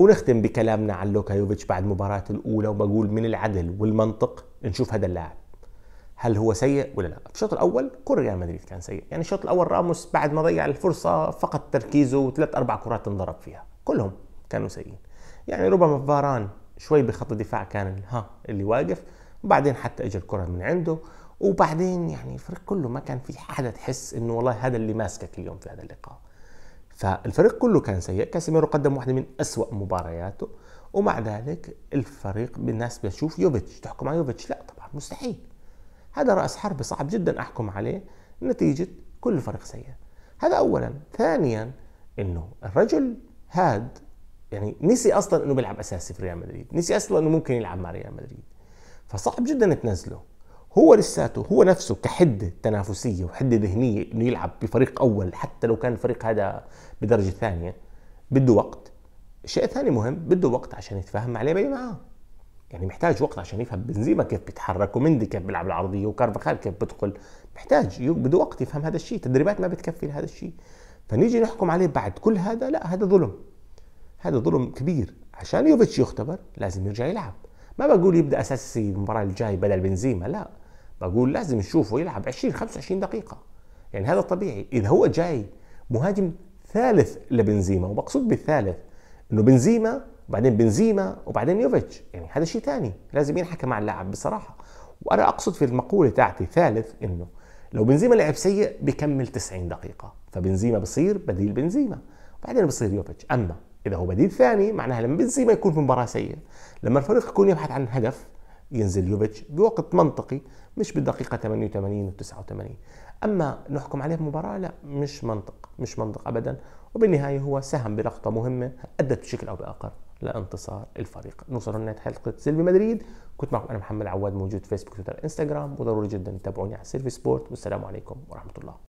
ونختم بكلامنا عن لوكا يوفيتش بعد مباراة الأولى وبقول من العدل والمنطق نشوف هذا اللاعب هل هو سيء ولا لا؟ الشوط الأول كل ريال مدريد كان سيء، يعني الشوط الأول راموس بعد ما ضيع الفرصة فقد تركيزه وثلاث أربع كرات انضرب فيها، كلهم كانوا سيئين. يعني ربما فاران شوي بخط الدفاع كان ها اللي واقف، وبعدين حتى اجى الكرة من عنده، وبعدين يعني الفريق كله ما كان في حدا تحس إنه والله هذا اللي ماسكك اليوم في هذا اللقاء. فالفريق كله كان سيء كاسيميرو قدم واحده من أسوأ مبارياته ومع ذلك الفريق بالناس بتشوف يوفيتش تحكم على يوفيتش لا طبعا مستحيل هذا راس حرب صعب جدا احكم عليه نتيجه كل فريق سيء هذا اولا ثانيا انه الرجل هاد يعني نسي اصلا انه بيلعب اساسي في ريال مدريد نسي اصلا انه ممكن يلعب مع ريال مدريد فصعب جدا تنزله هو لساته هو نفسه كحده تنافسيه وحده ذهنيه انه يلعب بفريق اول حتى لو كان الفريق هذا بدرجه ثانيه بده وقت شيء ثاني مهم بده وقت عشان يتفاهم مع لعيبه معاه يعني محتاج وقت عشان يفهم بنزيما كيف بيتحرك ومندي كيف بيلعب العرضيه وكارفاخال كيف بدخل محتاج بده وقت يفهم هذا الشيء تدريبات ما بتكفي لهذا الشيء فنيجي نحكم عليه بعد كل هذا لا هذا ظلم هذا ظلم كبير عشان يوفيتش يختبر لازم يرجع يلعب ما بقول يبدا اساسي المباراه الجاي بدل بنزيما لا بقول لازم نشوفه يلعب 20 25 دقيقه يعني هذا طبيعي اذا هو جاي مهاجم ثالث لبنزيما ومقصود بالثالث انه بنزيما وبعدين بنزيما وبعدين يوفيتش يعني هذا شيء ثاني لازم ينحكى مع اللاعب بصراحه وانا اقصد في المقوله تاعتي ثالث انه لو بنزيما لعب سيء بكمل 90 دقيقه فبنزيما بصير بديل بنزيما بعدين بصير يوفيتش اما اذا هو بديل ثاني معناها لما بنزيما يكون في مباراه سيئه لما الفريق يكون يبحث عن هدف ينزل يوفيتش بوقت منطقي مش بالدقيقة 88 و 89 أما نحكم عليه بمباراة لا مش منطق مش منطق أبدا وبالنهاية هو ساهم بلقطة مهمة أدت بشكل أو بآخر لانتصار الفريق نوصل لنهاية حلقة سيلفي مدريد كنت معكم أنا محمد عواد موجود فيسبوك تويتر انستغرام وضروري جدا تتابعوني على سيلفي سبورت والسلام عليكم ورحمة الله